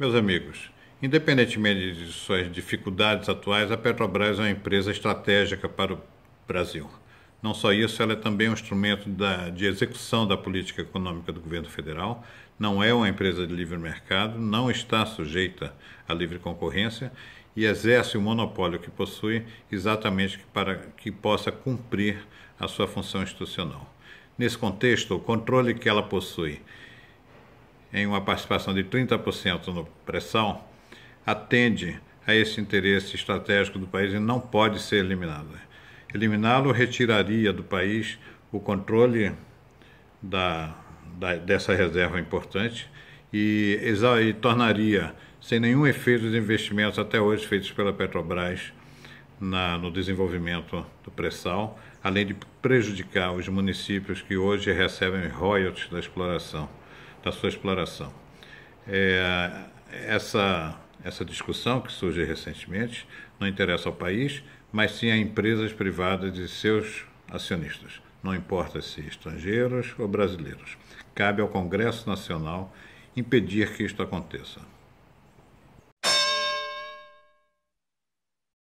Meus amigos, independentemente de suas dificuldades atuais, a Petrobras é uma empresa estratégica para o Brasil. Não só isso, ela é também um instrumento da, de execução da política econômica do governo federal, não é uma empresa de livre mercado, não está sujeita à livre concorrência e exerce o monopólio que possui exatamente para que possa cumprir a sua função institucional. Nesse contexto, o controle que ela possui em uma participação de 30% no pressão, atende a esse interesse estratégico do país e não pode ser eliminado. Eliminá-lo retiraria do país o controle da, da, dessa reserva importante e, e tornaria sem nenhum efeito os investimentos até hoje feitos pela Petrobras na, no desenvolvimento do pré-sal, além de prejudicar os municípios que hoje recebem royalties da exploração da sua exploração. É, essa, essa discussão que surge recentemente não interessa ao país, mas sim a empresas privadas e seus acionistas, não importa se estrangeiros ou brasileiros. Cabe ao Congresso Nacional impedir que isto aconteça.